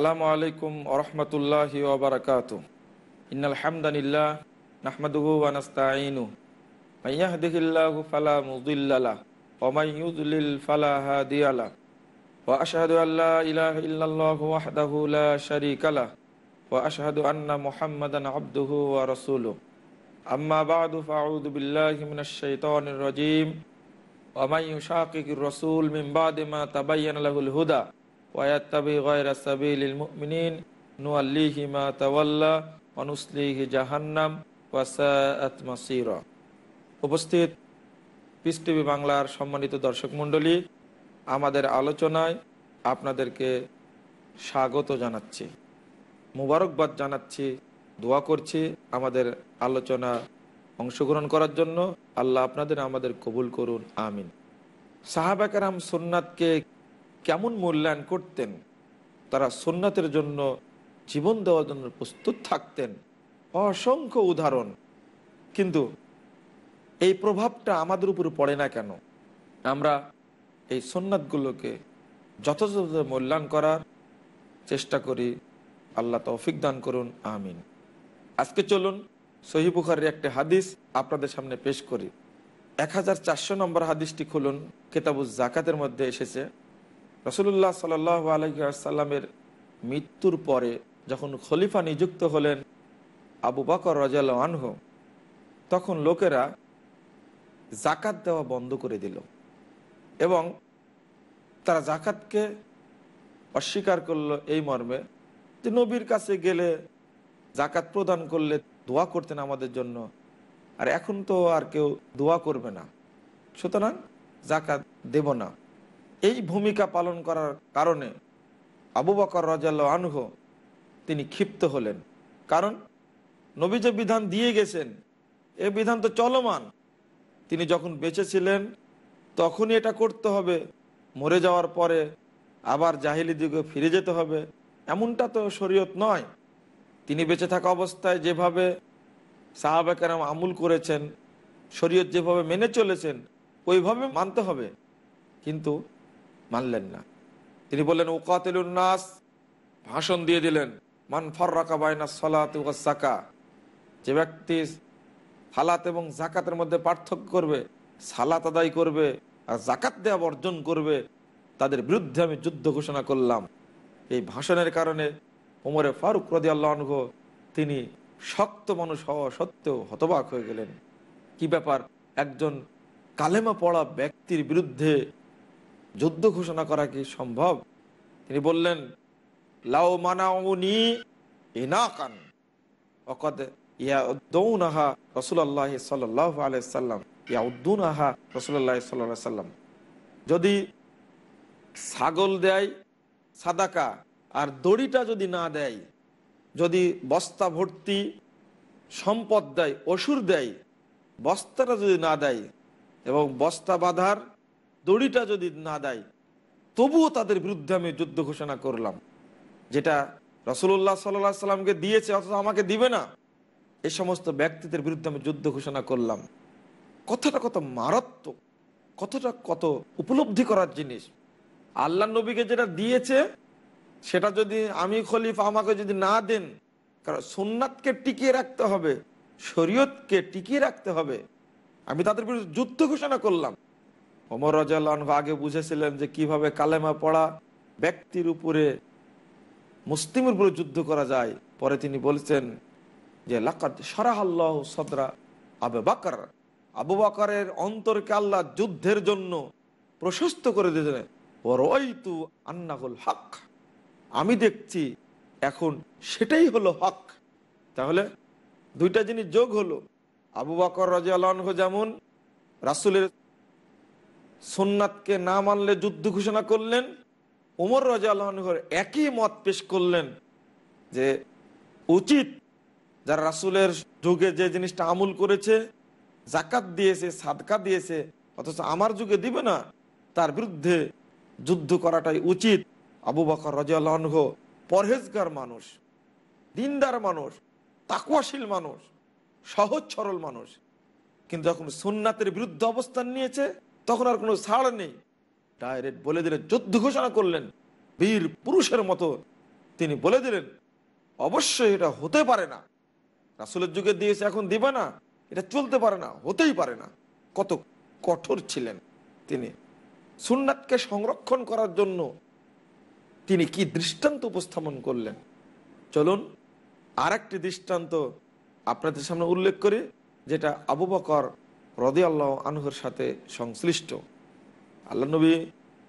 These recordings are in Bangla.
আসসালামু আলাইকুম ওরহমতুল্লাহি ওবরাকাত ইন্নাল হামদানিল্লাহ নাহমাদুহু আনাস্তাইনু মাইয়াহদিহিল্লাহু ফালা মুদিল্লালা ওমাই ইউদলিল ফালা হাদিয়ালা ওয়া আশহাদু আল্লা ইলাহা ইল্লাল্লাহু ওয়াহদাহু লা শারীকালা ওয়া আশহাদু আন্না মুহাম্মাদান আবদুহু ওয়া রাসূলুহু আম্মা বাদু ফাউযু বিল্লাহি মিনাশ শাইতানির রাজীম ওয়া মাই ইউশাকিকির রাসূল মিন বাদি মা তাবায়্যানা লাহুল হুদা উপস্থিত পিস টিভি বাংলার সম্মানিত দর্শক মন্ডলী আমাদের আলোচনায় আপনাদেরকে স্বাগত জানাচ্ছি মুবারকবাদ জানাচ্ছি দোয়া করছি আমাদের আলোচনা অংশগ্রহণ করার জন্য আল্লাহ আপনাদের আমাদের কবুল করুন আমিন সাহাবাকার সুন্নাতকে কেমন মূল্যায়ন করতেন তারা সোননাথের জন্য জীবন দেওয়ার জন্য প্রস্তুত থাকতেন অসংখ্য উদাহরণ কিন্তু এই প্রভাবটা আমাদের উপরে পড়ে না কেন আমরা এই সোননাথগুলোকে যথাযথ মূল্যায়ন করার চেষ্টা করি আল্লাহ তৌফিক দান করুন আমিন আজকে চলুন সহিবুখারের একটা হাদিস আপনাদের সামনে পেশ করি এক হাজার চারশো নম্বর হাদিসটি খুলুন কেতাবুজ জাকাতের মধ্যে এসেছে রসুল্লাহ সাল আলহিসাল্লামের মৃত্যুর পরে যখন খলিফা নিযুক্ত হলেন আবু বাকর রাজাল আনহ তখন লোকেরা জাকাত দেওয়া বন্ধ করে দিল এবং তারা জাকাতকে অস্বীকার করলো এই মর্মে যে নবীর কাছে গেলে জাকাত প্রদান করলে দোয়া করতেন আমাদের জন্য আর এখন তো আর কেউ দোয়া করবে না সুতরাং জাকাত দেব না এই ভূমিকা পালন করার কারণে আবু বকর রাজাল আনহ তিনি ক্ষিপ্ত হলেন কারণ নবী যে বিধান দিয়ে গেছেন এ বিধান তো চলমান তিনি যখন বেঁচে ছিলেন তখনই এটা করতে হবে মরে যাওয়ার পরে আবার জাহিলি দিকে ফিরে যেতে হবে এমনটা তো শরীয়ত নয় তিনি বেঁচে থাকা অবস্থায় যেভাবে সাহাবাকেরাম আমুল করেছেন শরীয়ত যেভাবে মেনে চলেছেন ওইভাবে মানতে হবে কিন্তু মানলেন না তিনি বললেন নাস ভাষণ দিয়ে দিলেন মান ফর্রাকা সলাত সাকা যে ব্যক্তি সালাত এবং জাকাতের মধ্যে পার্থক্য করবে সালাত আদায় করবে আর জাকাত দেয়া বর্জন করবে তাদের বিরুদ্ধে আমি যুদ্ধ ঘোষণা করলাম এই ভাষণের কারণে ওমরে ফারুক রদি আল্লাহ তিনি শক্ত মানুষ হওয়া সত্ত্বেও হতবাক হয়ে গেলেন কি ব্যাপার একজন কালেমা পড়া ব্যক্তির বিরুদ্ধে যুদ্ধ ঘোষণা করা কি সম্ভব তিনি বললেন লাও মানাউনি ইনাকান অকদ ইয়াউদ্দৌনাহা রসুল্লাহ সাল্লাহ আলাইসাল্লাম ইয়াউদ্দুন আহা রসুল্লাহ সাল্লাম যদি ছাগল দেয় সাদাকা আর দড়িটা যদি না দেয় যদি বস্তা ভর্তি সম্পদ দেয় অসুর দেয় বস্তাটা যদি না দেয় এবং বস্তা বাঁধার দড়িটা যদি না দেয় তবুও তাদের বিরুদ্ধে আমি যুদ্ধ ঘোষণা করলাম যেটা রসুল্লাহ সাল্লাহ সাল্লামকে দিয়েছে অথচ আমাকে দিবে না এ সমস্ত ব্যক্তিদের বিরুদ্ধে আমি যুদ্ধ ঘোষণা করলাম কথাটা কত মারাত্মক কতটা কত উপলব্ধি করার জিনিস আল্লাহ নবীকে যেটা দিয়েছে সেটা যদি আমি খলিফা আমাকে যদি না দেন কারণ সোননাথকে টিকিয়ে রাখতে হবে শরীয়তকে টিকিয়ে রাখতে হবে আমি তাদের বিরুদ্ধে যুদ্ধ ঘোষণা করলাম অমর রাজু আগে বুঝেছিলেন যে কিভাবে কালেমা পড়া ব্যক্তির উপরে মুসলিমের উপরে যুদ্ধ করা যায় পরে তিনি বলছেন যে লাকাত সারাহ আল্লাহ সদরা আবে বাকার আবু বাকারের অন্তরকে আল্লাহ যুদ্ধের জন্য প্রশস্ত করে দিয়েছেন ওরয়তু আন্নাহুল হক আমি দেখছি এখন সেটাই হলো হক তাহলে দুইটা জিনিস যোগ হলো আবু বাকর রাজু আল্লাহ যেমন রাসুলের সোননাথকে না মানলে যুদ্ধ ঘোষণা করলেন উমর রাজা আল্লাহর একই মত পেশ করলেন যে উচিত যারা রাসুলের যুগে যে জিনিসটা আমল করেছে জাকাত দিয়েছে সাদকা দিয়েছে অথচ আমার যুগে দিবে না তার বিরুদ্ধে যুদ্ধ করাটাই উচিত আবু বাকর রাজিয়াল্লাহ পরহেজগার মানুষ দিনদার মানুষ তাকুয়াশীল মানুষ সহজ সরল মানুষ কিন্তু যখন সোননাথের বিরুদ্ধে অবস্থান নিয়েছে তখন আর কোনো ছাড় নেই ডাইরেক্ট বলে দিলেন যুদ্ধ ঘোষণা করলেন বীর পুরুষের মতো তিনি বলে দিলেন অবশ্যই এটা হতে পারে না রাসুলের যুগে দিয়েছে এখন দিবে না এটা চলতে পারে না হতেই পারে না কত কঠোর ছিলেন তিনি সুন্নাতকে সংরক্ষণ করার জন্য তিনি কি দৃষ্টান্ত উপস্থাপন করলেন চলুন আর একটি দৃষ্টান্ত আপনাদের সামনে উল্লেখ করি যেটা আবু বকর রদি আল্লাহ আনহুর সাথে সংশ্লিষ্ট আল্লাহ নবী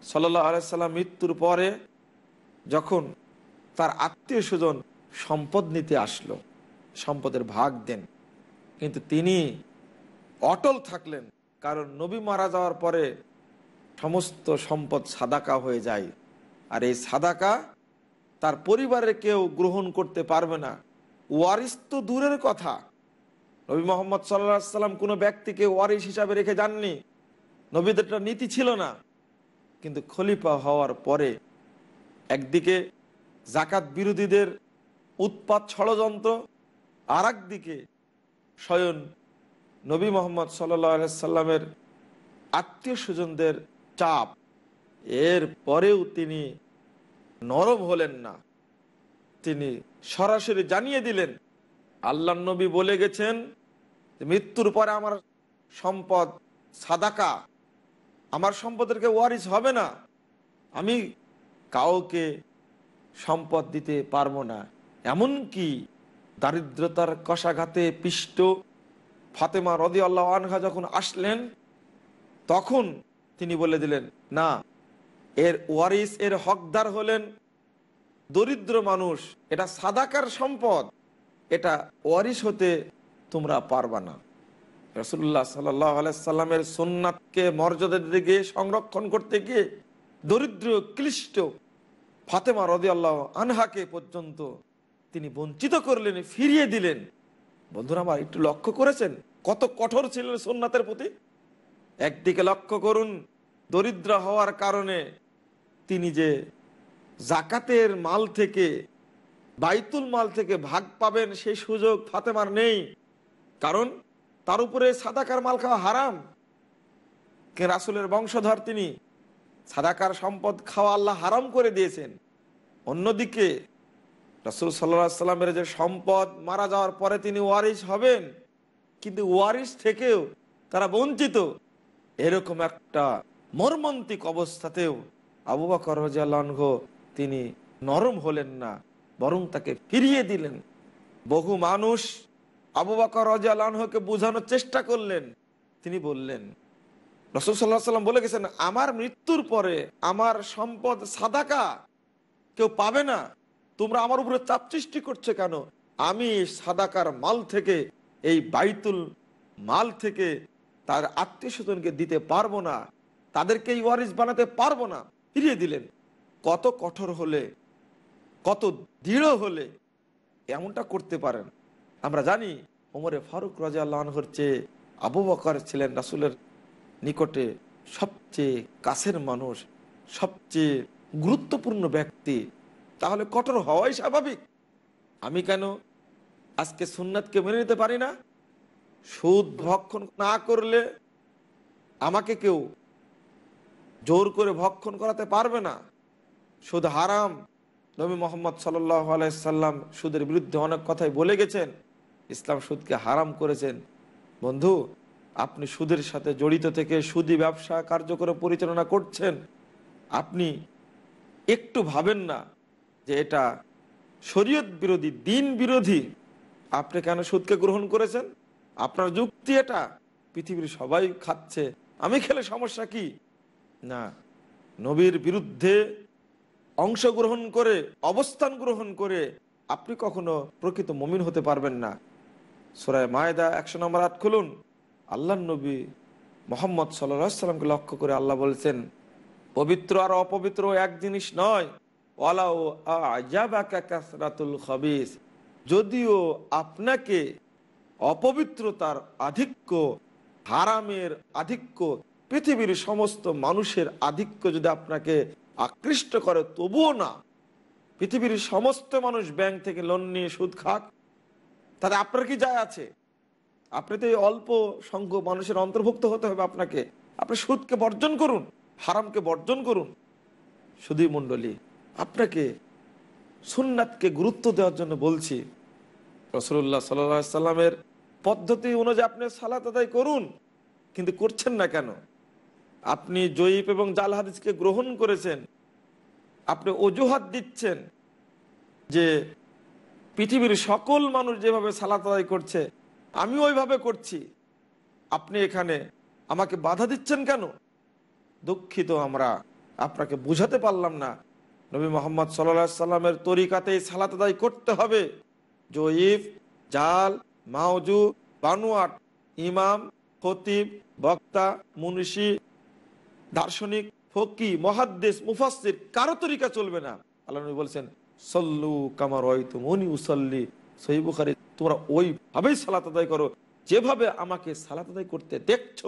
সাল্লাহ আলাইসাল্লাম মৃত্যুর পরে যখন তার আত্মীয় স্বজন সম্পদ নিতে আসলো সম্পদের ভাগ দেন কিন্তু তিনি অটল থাকলেন কারণ নবী মারা যাওয়ার পরে সমস্ত সম্পদ সাদাকা হয়ে যায় আর এই সাদাকা তার পরিবারের কেউ গ্রহণ করতে পারবে না ওয়ারিস তো দূরের কথা নবী মোহাম্মদ সাল্লা সাল্লাম কোনো ব্যক্তিকে ওয়ারিস হিসাবে রেখে যাননি নবীদের নীতি ছিল না কিন্তু খলিফা হওয়ার পরে একদিকে জাকাত বিরোধীদের উৎপাত ষড়যন্ত্র আর একদিকে স্বয়ন নবী মোহাম্মদ সাল্লা সাল্লামের আত্মীয় স্বজনদের চাপ এর পরেও তিনি নরম হলেন না তিনি সরাসরি জানিয়ে দিলেন আল্লাহ নবী বলে গেছেন মৃত্যুর পরে আমার সম্পদ সাদাকা আমার সম্পদেরকে ওয়ারিস হবে না আমি কাউকে সম্পদ দিতে পারবো না এমন কি দারিদ্রতার কষাঘাতে পিষ্ট ফাতেমা রদি আল্লাহ আনহা যখন আসলেন তখন তিনি বলে দিলেন না এর ওয়ারিস এর হকদার হলেন দরিদ্র মানুষ এটা সাদাকার সম্পদ এটা ওয়ারিস হতে তোমরা পারবা না রসুল্লাহ সাল্লাহ আলাইসাল্লামের সোননাথকে মর্যাদা দিতে গিয়ে সংরক্ষণ করতে গিয়ে দরিদ্র ক্লিষ্ট ফাতেমা রদি আল্লাহ আনহাকে পর্যন্ত তিনি বঞ্চিত করলেন ফিরিয়ে দিলেন বন্ধুরা আমার একটু লক্ষ্য করেছেন কত কঠোর ছিলেন সোননাথের প্রতি একদিকে লক্ষ্য করুন দরিদ্র হওয়ার কারণে তিনি যে জাকাতের মাল থেকে বাইতুল মাল থেকে ভাগ পাবেন সেই সুযোগ ফাতেমার নেই কারণ তার উপরে সাদাকার মাল খাওয়া হারাম কে রাসুলের বংশধর তিনি সাদাকার সম্পদ খাওয়া আল্লাহ হারাম করে দিয়েছেন অন্যদিকে রাসুল সাল্লা সাল্লামের যে সম্পদ মারা যাওয়ার পরে তিনি ওয়ারিস হবেন কিন্তু ওয়ারিস থেকেও তারা বঞ্চিত এরকম একটা মর্মান্তিক অবস্থাতেও আবু বাকর রাজিয়াল তিনি নরম হলেন না বরং তাকে ফিরিয়ে দিলেন বহু মানুষ আবু বাকর রাজা বোঝানোর চেষ্টা করলেন তিনি বললেন রসুল সাল্লাহ সাল্লাম বলে গেছেন আমার মৃত্যুর পরে আমার সম্পদ সাদাকা কেউ পাবে না তোমরা আমার উপরে চাপ সৃষ্টি করছে কেন আমি সাদাকার মাল থেকে এই বাইতুল মাল থেকে তার আত্মীয় স্বজনকে দিতে পারবো না তাদেরকে ওয়ারিস বানাতে পারবো না ফিরিয়ে দিলেন কত কঠোর হলে কত দৃঢ় হলে এমনটা করতে পারেন আমরা জানি ওমরে ফারুক রাজা আল্লাহর চেয়ে আবু বকর ছিলেন রাসুলের নিকটে সবচেয়ে কাছের মানুষ সবচেয়ে গুরুত্বপূর্ণ ব্যক্তি তাহলে কঠোর হওয়াই স্বাভাবিক আমি কেন আজকে সুন্নাতকে মেনে নিতে পারি না সুদ ভক্ষণ না করলে আমাকে কেউ জোর করে ভক্ষণ করাতে পারবে না সুদ হারাম নবী মোহাম্মদ সাল্লাহ আলাইসাল্লাম সুদের বিরুদ্ধে অনেক কথাই বলে গেছেন ইসলাম সুদকে হারাম করেছেন বন্ধু আপনি সুদের সাথে জড়িত থেকে সুদি ব্যবসা কার্যকর পরিচালনা করছেন আপনি একটু ভাবেন না যে এটা শরীয়ত বিরোধী দিন বিরোধী আপনি কেন সুদকে গ্রহণ করেছেন আপনার যুক্তি এটা পৃথিবীর সবাই খাচ্ছে আমি খেলে সমস্যা কি না নবীর বিরুদ্ধে অংশগ্রহণ করে অবস্থান গ্রহণ করে আপনি কখনো প্রকৃত মমিন হতে পারবেন না সোরায় মায়দা একশো নম্বর আট খুলুন আল্লাহ নবী মোহাম্মদ সাল্লামকে লক্ষ্য করে আল্লাহ বলছেন পবিত্র আর অপবিত্র এক জিনিস নয় যদিও আপনাকে অপবিত্রতার আধিক্য হারামের আধিক্য পৃথিবীর সমস্ত মানুষের আধিক্য যদি আপনাকে আকৃষ্ট করে তবুও না পৃথিবীর সমস্ত মানুষ ব্যাংক থেকে লোন নিয়ে সুদ খাক তাহলে আপনার কি যায় আছে আপনি তো এই অল্প সংখ্য মানুষের অন্তর্ভুক্ত হতে হবে আপনাকে আপনি সুদকে বর্জন করুন হারামকে বর্জন করুন সুদী মণ্ডলী আপনাকে সুন্নাতকে গুরুত্ব দেওয়ার জন্য বলছি রসুল্লাহ সাল্লামের পদ্ধতি অনুযায়ী আপনি সালাত আদায় করুন কিন্তু করছেন না কেন আপনি জয়ীফ এবং জাল হাদিসকে গ্রহণ করেছেন আপনি অজুহাত দিচ্ছেন যে পৃথিবীর সকল মানুষ যেভাবে সালাত আদায় করছে আমি ওইভাবে করছি আপনি এখানে আমাকে বাধা দিচ্ছেন কেন দুঃখিত আমরা আপনাকে বুঝাতে পারলাম না নবী মোহাম্মদ সাল্লা সাল্লামের তরিকাতেই সালাত আদায় করতে হবে জয়ীফ জাল মাউজু বানুয়াট ইমাম খতিব বক্তা মুনিষী দার্শনিক ফকি মহাদ্দেশ মুফাসির কারো তরিকা চলবে না আল্লাহ নবী বলছেন সল্লু কামার মনি উসল্লি সহিবুখারি তোমরা ওইভাবেই সালাত আদায় করো যেভাবে আমাকে সালাত আদায় করতে দেখছ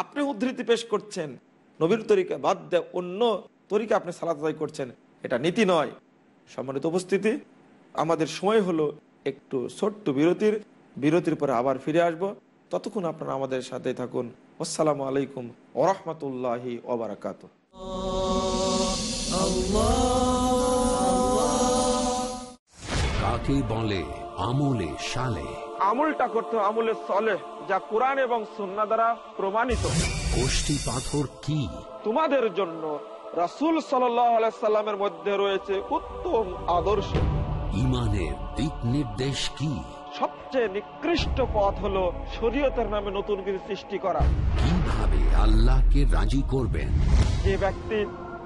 আপনি উদ্ধৃতি পেশ করছেন নবীর তরিকা বাদ দে অন্য তরিকা আপনি সালাত আদায় করছেন এটা নীতি নয় সম্মানিত উপস্থিতি আমাদের সময় হলো একটু ছোট্ট বিরতির বিরতির পরে আবার ফিরে আসব ততক্ষণ আপনারা আমাদের সাথে থাকুন আসসালামু আলাইকুম ওরহমতুল্লাহি ওবরাকাত কাকে বলে আমলে সালে আমলটা করতে যা কোরআন এবং সন্না দ্বারা প্রমাণিত গোষ্ঠী পাথর কি তোমাদের জন্য রাসুল সাল্লামের মধ্যে রয়েছে উত্তম আদর্শ ইমানের দিক নির্দেশ কি সবচেয়ে নিকৃষ্ট পথ হলো শরীয়তের নামে নতুন কিছু সৃষ্টি করা কিভাবে আল্লাহকে রাজি করবেন যে ব্যক্তি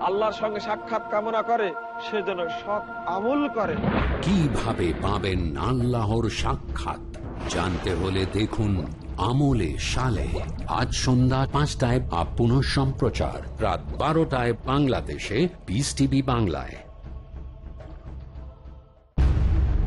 আল্লাহর সঙ্গে সাক্ষাৎ কামনা করে সে যেন সৎ আমল করে কিভাবে পাবেন আল্লাহর সাক্ষাৎ জানতে হলে দেখুন আমলে সালে আজ সন্ধ্যা পাঁচটায় আপ সম্প্রচার রাত বারোটায় বাংলাদেশে পিস টিভি বাংলায়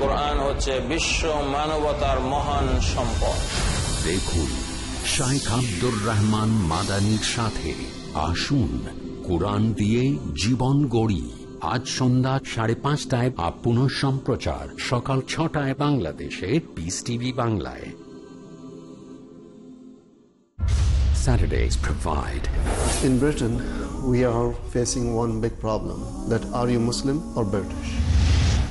কোরআন হচ্ছে বিশ্ব মানবতার মহান সম্পদ দেখুন শাইখ আব্দুর রহমান মাদানির সাথে আসুন কোরআন দিয়ে জীবন গড়ি আজ সন্ধ্যা সাড়ে পাঁচটায় আপন সম্প্রচার সকাল ছটায় বাংলাদেশে পিস টিভি বাংলায় Saturdays provide. In Britain, we are facing one big problem that are you Muslim or British?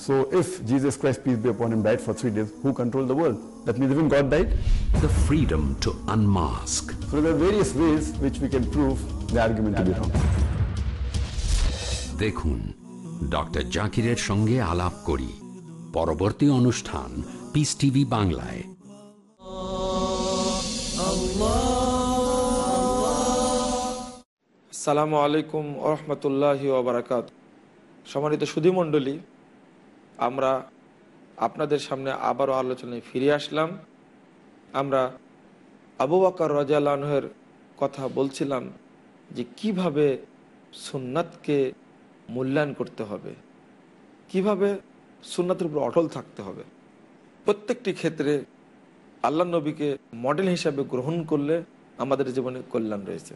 So if Jesus Christ, peace be upon him, died for three days, who controlled the world? That means even God died. The freedom to unmask. So there are various ways which we can prove the argument to be wrong. দেখুন ডক্টর জাকিরের সঙ্গে আলাপ করি পরবর্তী অনুষ্ঠান পিস টিভি বাংলায় সালামু আলাইকুম রহমতুল্লাহ ওবরাকাত সম্মানিত সুধীমণ্ডলী আমরা আপনাদের সামনে আবারও আলোচনায় ফিরে আসলাম আমরা আবু বাকর রাজালানহের কথা বলছিলাম যে কিভাবে সুন্নাতকে মূল্যায়ন করতে হবে কিভাবে সুন্নাতের উপর অটল থাকতে হবে প্রত্যেকটি ক্ষেত্রে আল্লাহ নবীকে মডেল হিসাবে গ্রহণ করলে আমাদের জীবনে কল্যাণ রয়েছে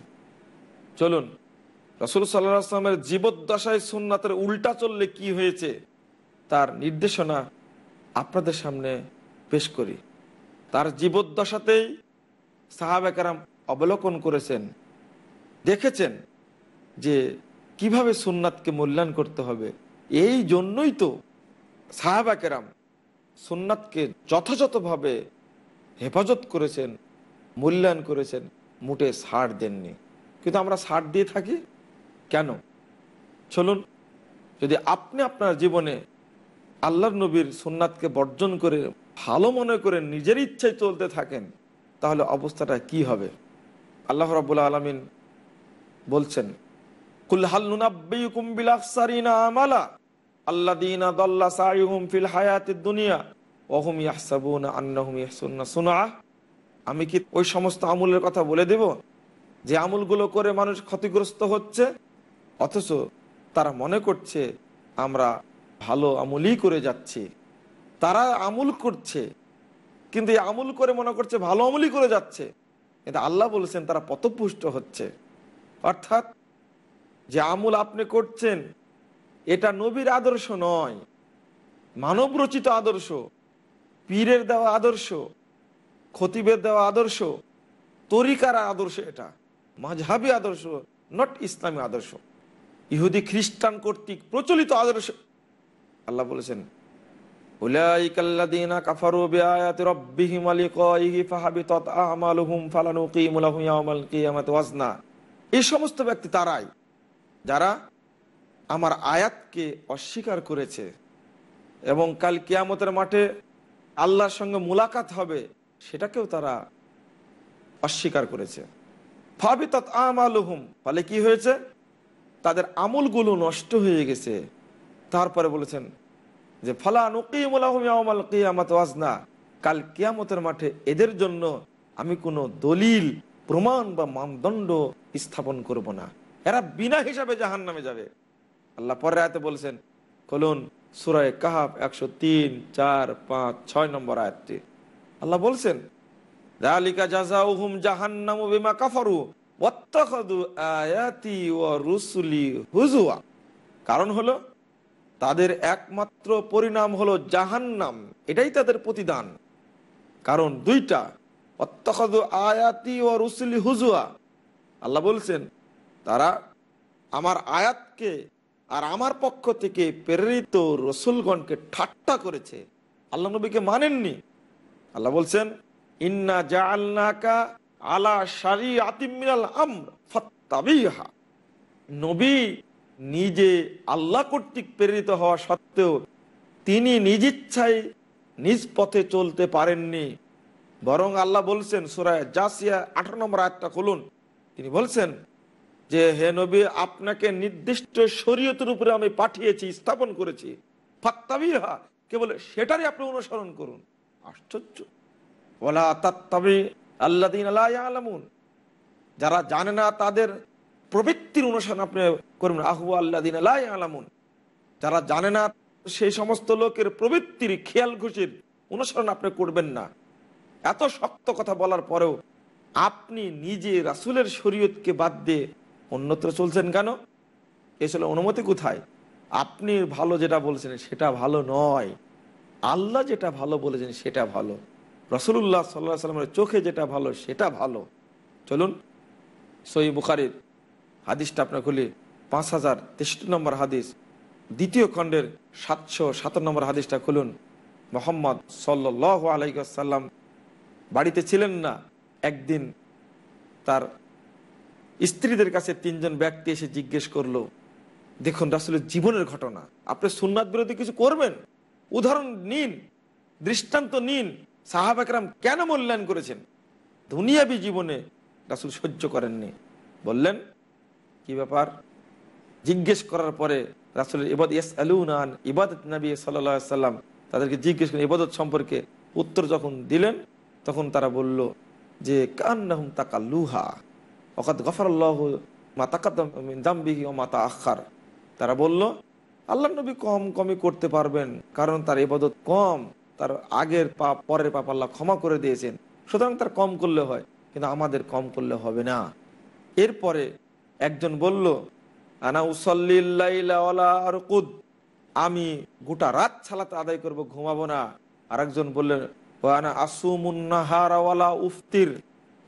চলুন রসুল সাল্লাহ আসলামের জীবদ্দশায় সুন্নাতের উল্টা চললে কি হয়েছে তার নির্দেশনা আপনাদের সামনে পেশ করি তার জীবদ্দশাতেই সাহাবেকারাম অবলোকন করেছেন দেখেছেন যে কিভাবে সোননাথকে মূল্যায়ন করতে হবে এই জন্যই তো সাহাবাকেরাম সুন্নাতকে যথাযথভাবে হেফাজত করেছেন মূল্যায়ন করেছেন মুটে সার দেননি কিন্তু আমরা সার দিয়ে থাকি কেন চলুন যদি আপনি আপনার জীবনে আল্লাহ নবীর সুন্নাতকে বর্জন করে ভালো মনে করে নিজের ইচ্ছায় চলতে থাকেন তাহলে অবস্থাটা কি হবে আল্লাহ রাবুল্লা আলমিন বলছেন আমি কি ওই সমস্ত আমুলের কথা বলে দেব যে আমুলগুলো করে মানুষ ক্ষতিগ্রস্ত হচ্ছে অথচ তারা মনে করছে আমরা ভালো আমলই করে যাচ্ছে তারা আমল করছে কিন্তু এই আমল করে মনে করছে ভালো আমলই করে যাচ্ছে কিন্তু আল্লাহ বলেছেন তারা পথপুষ্ট হচ্ছে অর্থাৎ যে আমল আপনি করছেন এটা নবীর আদর্শ নয় মানব রচিত আদর্শ পীরের দেওয়া আদর্শ খতিবের দেওয়া আদর্শ তরিকার আদর্শ এটা মাঝহাবি আদর্শ নট ইসলামী আদর্শ ইহুদি খ্রিস্টান কর্তৃক প্রচলিত আদর্শ আল্লাহ বলেছেন এই সমস্ত ব্যক্তি তারাই যারা আমার আয়াতকে অস্বীকার করেছে এবং কাল কিয়ামতের মাঠে আল্লাহর সঙ্গে মুলাকাত হবে সেটাকেও তারা অস্বীকার করেছে ফাবিতত আলহুম ফলে কি হয়েছে তাদের আমলগুলো নষ্ট হয়ে গেছে তারপরে বলেছেন যে ফালা নকিমুল কাল কিয়ামতের মাঠে এদের জন্য আমি কোনো দলিল প্রমাণ বা মানদণ্ড স্থাপন করব না এরা বিনা হিসাবে জাহান নামে যাবে আল্লাহ পরে আয়তে বলছেন খলুন সুরায় কাহাব একশো তিন চার পাঁচ ছয় নম্বর আয়াতটি আল্লাহ বলছেন বিমা আয়াতি রুসুলি হুজুয়া কারণ হলো তাদের একমাত্র পরিণাম হলো জাহান্নাম এটাই তাদের প্রতিদান কারণ দুইটা আয়াতি ও রুসুলি হুজুয়া আল্লাহ বলছেন তারা আমার আয়াতকে আর আমার পক্ষ থেকে প্রেরিত রসুলগণকে ঠাট্টা করেছে আল্লাহ নবীকে মানেননি আল্লাহ বলছেন ইন্না আলা শারি আতিমিনাল নবী নিজে আল্লাহ কর্তৃক প্রেরিত হওয়া সত্ত্বেও তিনি নিজ ইচ্ছায় নিজ পথে চলতে পারেননি বরং আল্লাহ বলছেন সুরায় জাসিয়া আঠারো নম্বর আয়টা খুলুন তিনি বলছেন যে হে নবী আপনাকে নির্দিষ্ট শরীয়তের উপরে আমি পাঠিয়েছি স্থাপন করেছি ফাত্তাবিহা কেবল সেটারই আপনি অনুসরণ করুন আশ্চর্য ওলা তাত্তাবি আল্লাহ আলামুন যারা জানে না তাদের প্রবৃত্তির অনুসরণ আপনি করবেন আহু আল্লা দিন আলামুন যারা জানে না সেই সমস্ত লোকের প্রবৃত্তির খেয়াল ঘুষির অনুসরণ আপনি করবেন না এত শক্ত কথা বলার পরেও আপনি নিজে রাসুলের শরীয়তকে বাদ দিয়ে অন্যত্র চলছেন কেন এসলে অনুমতি কোথায় আপনি ভালো যেটা বলছেন সেটা ভালো নয় আল্লাহ যেটা ভালো বলেছেন সেটা ভালো রসুল্লাহ সাল্লাহ সাল্লামের চোখে যেটা ভালো সেটা ভালো চলুন সই বুখারির হাদিসটা আপনার খুলি পাঁচ হাজার তেষট্টি নম্বর হাদিস দ্বিতীয় খণ্ডের সাতশো সাতান্ন নম্বর হাদিসটা খুলুন মোহাম্মদ সাল্ল আলাইসাল্লাম বাড়িতে ছিলেন না একদিন তার স্ত্রীদের কাছে তিনজন ব্যক্তি এসে জিজ্ঞেস করলো দেখুন রাসুলের জীবনের ঘটনা আপনি সুন্নাত বিরোধী কিছু করবেন উদাহরণ নিন দৃষ্টান্ত নিন সাহাব একরাম কেন মূল্যায়ন করেছেন দুনিয়াবি জীবনে রাসুল সহ্য করেননি বললেন কি ব্যাপার জিজ্ঞেস করার পরে রাসুলের ইবাদ ইয়াস আলুনান ইবাদত নবী সাল্লা সাল্লাম তাদেরকে জিজ্ঞেস করেন ইবাদত সম্পর্কে উত্তর যখন দিলেন তখন তারা বলল যে কান্নাহুম তাকা লুহা অকাত গফারল্লাহ মা তাকাদিহি ও মাতা আখার তারা বলল আল্লাহ নবী কম কমই করতে পারবেন কারণ তার ইবাদত কম তার আগের পাপ পরের পাপ আল্লাহ ক্ষমা করে দিয়েছেন সুতরাং তার কম করলে হয় কিন্তু আমাদের কম করলে হবে না এরপরে একজন বলল আনা উসল্লিল্লাইলাকুদ আমি গোটা রাত ছালাতে আদায় করব ঘুমাবো না আর একজন বললেন আনা আসুমুন্নাহারাওয়ালা উফতির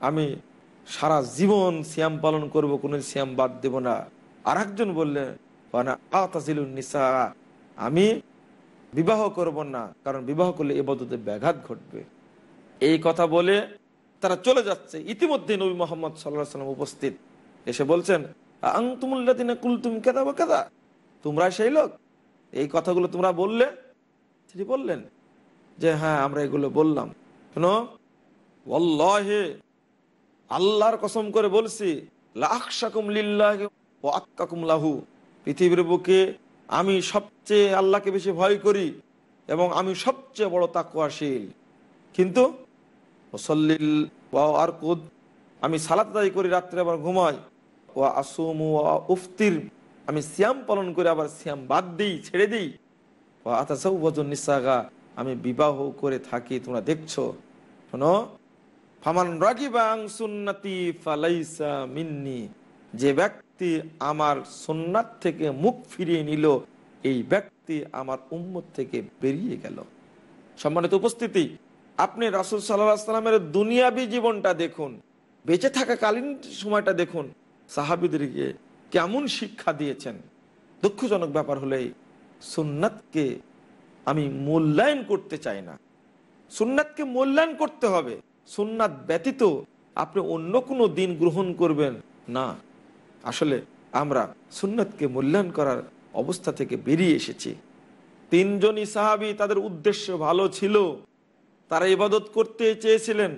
আমি সারা জীবন শ্যাম পালন করব কোনো শ্যাম বাদ দেব না আর একজন বললেন আনা আতাজিলুন্নিসা আমি বিবাহ করব না কারণ বিবাহ করলে এ বদতে ব্যাঘাত ঘটবে এই কথা বলে তারা চলে যাচ্ছে ইতিমধ্যে নবী মোহাম্মদ সাল্লাহ সাল্লাম উপস্থিত এসে বলছেন আং তুমুল্লাদিনা কুলতুম কেদা বা কেদা তোমরা সেই লোক এই কথাগুলো তোমরা বললে তিনি বললেন যে হ্যাঁ আমরা এগুলো বললাম কেন আল্লাহর কসম করে বলছি পৃথিবীর বুকে আমি সবচেয়ে আল্লাহকে বেশি ভয় করি এবং আমি সবচেয়ে বড় তাকুয়াশীল কিন্তু মুসল্লিল আর কুদ আমি সালাত করি রাত্রে আবার ঘুমাই ওয়া আসুম ও উফতির আমি শ্যাম পালন করে আবার শ্যাম বাদ দিই ছেড়ে দিই ওয়া আতাসাউবজন নিঃসাগা আমি বিবাহ করে থাকি তোমরা দেখছো শোনো ফামান রাগিবাং সুন্নতি ফালাইসা মিন্নি যে ব্যক্তি আমার সুন্নাত থেকে মুখ ফিরিয়ে নিল এই ব্যক্তি আমার উম্মত থেকে বেরিয়ে গেল সম্মানিত উপস্থিতি আপনি রাসুল সাল্লাহ সাল্লামের দুনিয়াবি জীবনটা দেখুন বেঁচে থাকা কালীন সময়টা দেখুন সাহাবিদেরকে কেমন শিক্ষা দিয়েছেন দুঃখজনক ব্যাপার হলে সুন্নাতকে আমি মূল্যায়ন করতে চাই না সুন্নাতকে মূল্যায়ন করতে হবে সুন্নাত ব্যতীত আপনি অন্য কোনো দিন গ্রহণ করবেন না আসলে আমরা সুন্নাতকে মূল্যায়ন করার অবস্থা থেকে বেরিয়ে এসেছি তিনজনই সাহাবি তাদের উদ্দেশ্য ভালো ছিল তারা ইবাদত করতে চেয়েছিলেন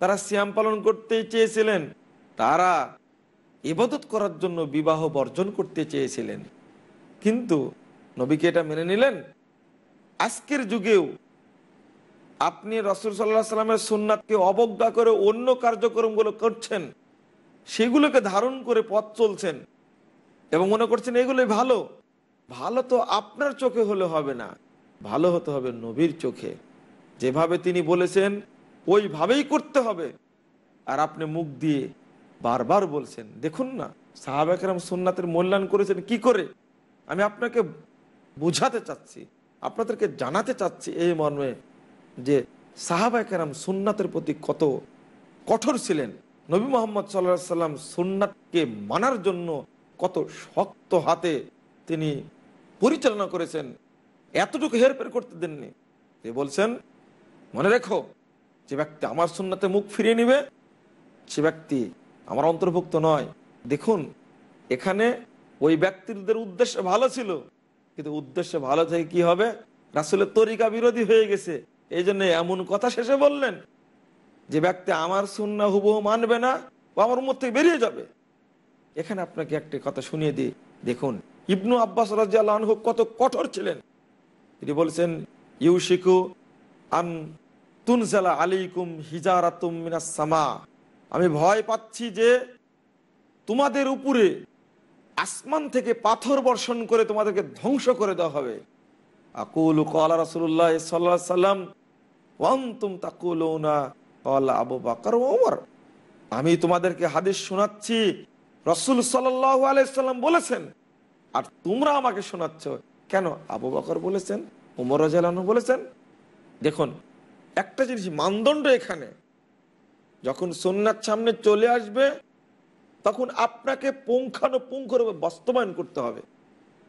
তারা শ্যাম পালন করতে চেয়েছিলেন তারা ইবাদত করার জন্য বিবাহ বর্জন করতে চেয়েছিলেন কিন্তু নবীকে এটা মেনে নিলেন আজকের যুগেও আপনি রসুল সাল্লাহ সাল্লামের সুন্নাতকে অবজ্ঞা করে অন্য কার্যক্রমগুলো করছেন সেগুলোকে ধারণ করে পথ চলছেন এবং মনে করছেন এগুলোই ভালো ভালো তো আপনার চোখে হলে হবে না ভালো হতে হবে নবীর চোখে যেভাবে তিনি বলেছেন ওইভাবেই করতে হবে আর আপনি মুখ দিয়ে বারবার বলছেন দেখুন না সাহাবাকেরাম সোননাথের মূল্যায়ন করেছেন কি করে আমি আপনাকে বোঝাতে চাচ্ছি আপনাদেরকে জানাতে চাচ্ছি এই মর্মে যে সাহাবাকেরাম সোননাথের প্রতি কত কঠোর ছিলেন নবী মোহাম্মদ সাল্লা সাল্লাম সুন্নাতকে মানার জন্য কত শক্ত হাতে তিনি পরিচালনা করেছেন এতটুকু হেরফের করতে দেননি তিনি বলছেন মনে রেখো যে ব্যক্তি আমার সোননাথে মুখ ফিরিয়ে নিবে সে ব্যক্তি আমার অন্তর্ভুক্ত নয় দেখুন এখানে ওই ব্যক্তিদের উদ্দেশ্য ভালো ছিল কিন্তু উদ্দেশ্য ভালো থেকে কি হবে রাসুলের তরিকা বিরোধী হয়ে গেছে এই জন্য এমন কথা শেষে বললেন যে ব্যক্তি আমার সুন্না হুবহু মানবে না ও আমার মত থেকে বেরিয়ে যাবে এখানে আপনাকে একটি কথা শুনিয়ে দিই দেখুন ইবনু আব্বাস রাজিয়ালহ কত কঠোর ছিলেন তিনি বলছেন ইউশিকু আন তুনজালা আলিকুম হিজারাতুম মিনাস সামা আমি ভয় পাচ্ছি যে তোমাদের উপরে আসমান থেকে পাথর বর্ষণ করে তোমাদেরকে ধ্বংস করে দেওয়া হবে আকুল কলা রাসুল্লাহ সাল্লাম ওয়ান্তুম তাকুল কলা আবু বাকর ওমর আমি তোমাদেরকে হাদিস শোনাচ্ছি রসুল সাল্লাম বলেছেন আর তোমরা আমাকে শোনাচ্ছ কেন আবু বাকর বলেছেন উমর রাজু বলেছেন দেখুন একটা জিনিস মানদণ্ড এখানে যখন সোননাথ সামনে চলে আসবে তখন আপনাকে রূপে বাস্তবায়ন করতে হবে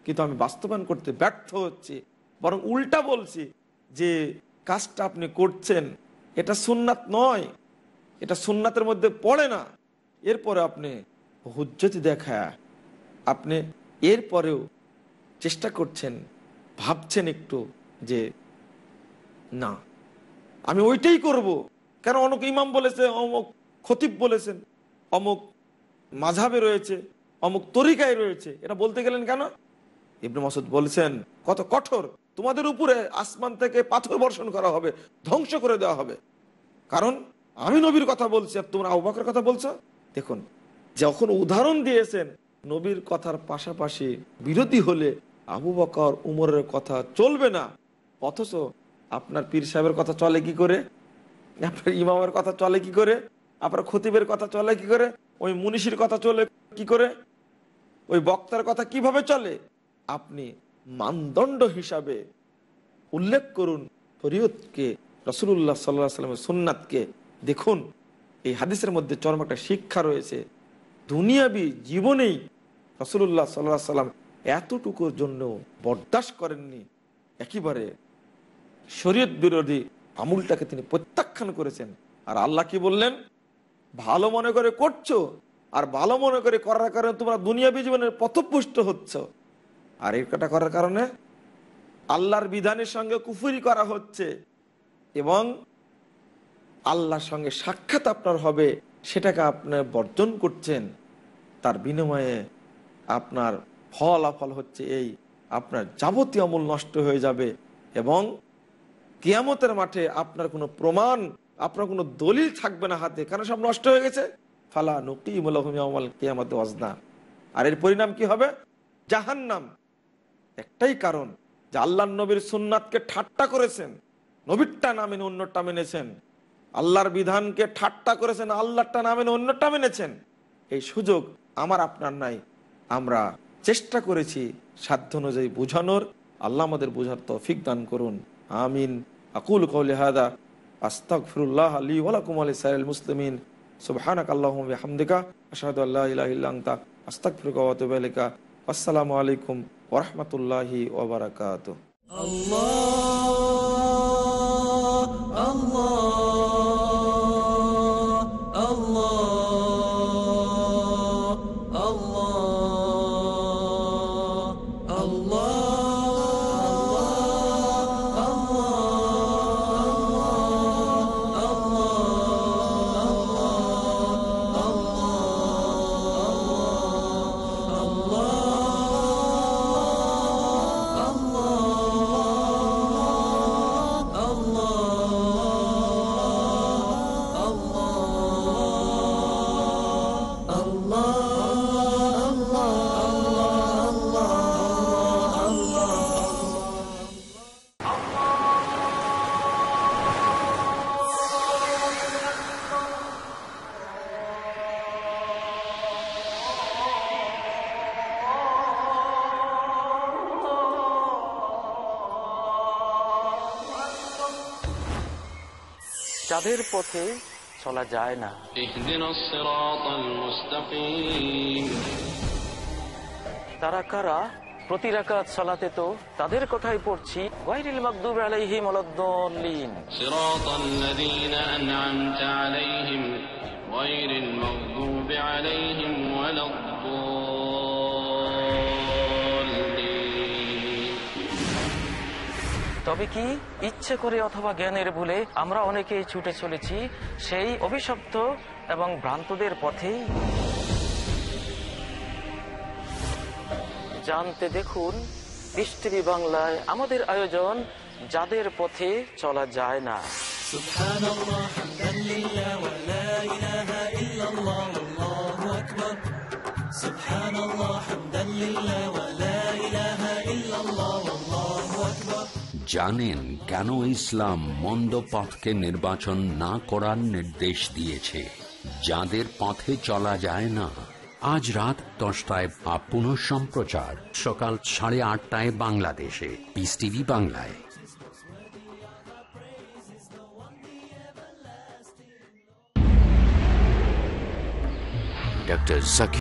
কিন্তু আমি বাস্তবায়ন করতে ব্যর্থ হচ্ছি বরং উল্টা বলছি যে কাজটা আপনি করছেন এটা সোননাথ নয় এটা সোননাথের মধ্যে পড়ে না এরপরে আপনি হুজ্জতি দেখা আপনি এরপরেও চেষ্টা করছেন ভাবছেন একটু যে না আমি ওইটাই করবো কেন অমুক ইমাম বলেছে অমুক খতিব বলেছেন অমুক মাঝাবে রয়েছে অমুক তরিকায় রয়েছে এটা বলতে গেলেন কেন ইবনে মাসুদ বলছেন কত কঠোর তোমাদের উপরে আসমান থেকে পাথর বর্ষণ করা হবে ধ্বংস করে দেওয়া হবে কারণ আমি নবীর কথা বলছি আর তোমরা আহ্বাকের কথা বলছো দেখুন যখন উদাহরণ দিয়েছেন নবীর কথার পাশাপাশি বিরোধী হলে আবু বকর উমরের কথা চলবে না অথচ আপনার পীর সাহেবের কথা চলে কি করে আপনার ইমামের কথা চলে কি করে আপনার খতিবের কথা চলে কি করে ওই মুনিষির কথা চলে কি করে ওই বক্তার কথা কিভাবে চলে আপনি মানদণ্ড হিসাবে উল্লেখ করুন শরীয়তকে রসুল্লাহ সাল্লাহ সাল্লামের সোননাথকে দেখুন এই হাদিসের মধ্যে চরম একটা শিক্ষা রয়েছে দুনিয়াবি জীবনেই রসুল্লাহ সাল্লাহ সাল্লাম এতটুকুর জন্য বরদাস করেননি একেবারে শরীয়ত বিরোধী আমুলটাকে তিনি প্রত্যাখ্যান করেছেন আর আল্লাহ কি বললেন ভালো মনে করে করছো আর ভালো মনে করে করার কারণে তোমরা দুনিয়াবী জীবনের পথপুষ্ট হচ্ছ আর এই কাটা করার কারণে আল্লাহর বিধানের সঙ্গে কুফুরি করা হচ্ছে এবং আল্লাহর সঙ্গে সাক্ষাৎ আপনার হবে সেটাকে আপনি বর্জন করছেন তার বিনিময়ে আপনার ফলাফল হচ্ছে এই আপনার যাবতীয় আমল নষ্ট হয়ে যাবে এবং কিয়ামতের মাঠে আপনার কোনো প্রমাণ আপনার কোনো দলিল থাকবে না হাতে কারণ সব নষ্ট হয়ে গেছে ফালা নকিমুল কেয়ামত অজনা আর এর পরিণাম কি হবে জাহান্নাম একটাই কারণ যে আল্লাহ নবীর সুন্নাতকে ঠাট্টা করেছেন নবীরটা নামেন অন্যটা মেনেছেন আল্লাহর বিধানকে ঠাট্টা করেছেন আল্লাহটা নামেন অন্যটা মেনেছেন এই সুযোগ আমার আপনার নাই আমরা চেষ্টা করেছি সাধ্য অনুযায়ী বোঝানোর আল্লাহ আমাদের বোঝার ফিক দান করুন আমিন আকুল কৌলিহাদা আস্তাকফিরুল্লাহ আলী ওয়ালাকুম আলী সাইল মুসলিমিন সুবহানাক আল্লাহম হামদিকা আশাহাদু আল্লাহ ইলাহিল্লাংতা আস্তাকফিরুকা ওয়াতুবালিকা আসসালামু আলাইকুম ওরহমতুল্লাহি ওবরাকাত আল্লাহ আল্লাহ যাদের পথে চলা যায় না তারা কারা প্রতি রাকাত সালাতে তো তাদের কথাই পড়ছি গায়রিল মাগদুব আলাইহিম ওযালাদ সিরাতাল লাযীনা আন'আমতা আলাইহিম গায়রিল আলাইহিম তবে কি ইচ্ছে করে অথবা জ্ঞানের ভুলে আমরা অনেকেই ছুটে চলেছি সেই অভিশপ্ত এবং ভ্রান্তদের পথেই জানতে দেখুন বৃষ্টি বাংলায় আমাদের আয়োজন যাদের পথে চলা যায় না সুবহানাল্লাহ হামদান ওয়া লা জানেন কেন ইসলাম মন্দ পথকে নির্বাচন না করার নির্দেশ দিয়েছে যাদের পথে চলা যায় না আজ রাত দশটায় বা পুনঃ সম্প্রচার সকাল সাড়ে আটটায় বাংলাদেশে পিস টিভি বাংলায় ডক্টর